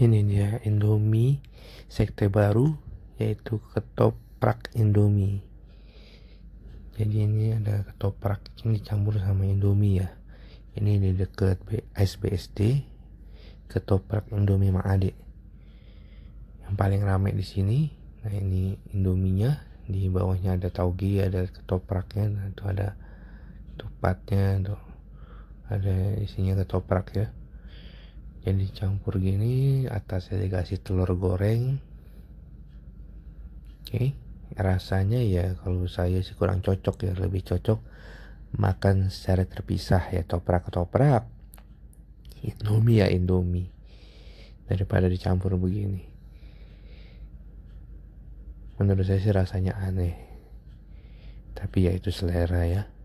ini dia Indomie sekte baru yaitu ketoprak Indomie jadi ini ada ketoprak yang dicampur sama Indomie ya ini di dekat SBSD ketoprak Indomie Mak Ade yang paling ramai di sini nah ini Indominya di bawahnya ada tauge ada ketopraknya nah itu ada tupatnya tuh ada isinya ketoprak ya jadi campur gini atasnya dikasih telur goreng oke okay. rasanya ya kalau saya sih kurang cocok ya lebih cocok makan secara terpisah ya toprak-toprak indomie ya indomie daripada dicampur begini menurut saya sih rasanya aneh tapi ya itu selera ya